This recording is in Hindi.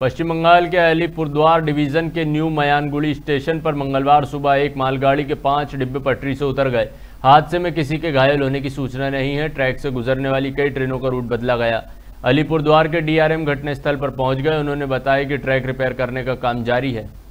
पश्चिम बंगाल के अलीपुरद्वार डिवीज़न के न्यू मयानगुड़ी स्टेशन पर मंगलवार सुबह एक मालगाड़ी के पांच डिब्बे पटरी से उतर गए हादसे में किसी के घायल होने की सूचना नहीं है ट्रैक से गुजरने वाली कई ट्रेनों का रूट बदला गया अलीपुरद्वार के डीआरएम घटनास्थल पर पहुंच गए उन्होंने बताया कि ट्रैक रिपेयर करने का काम जारी है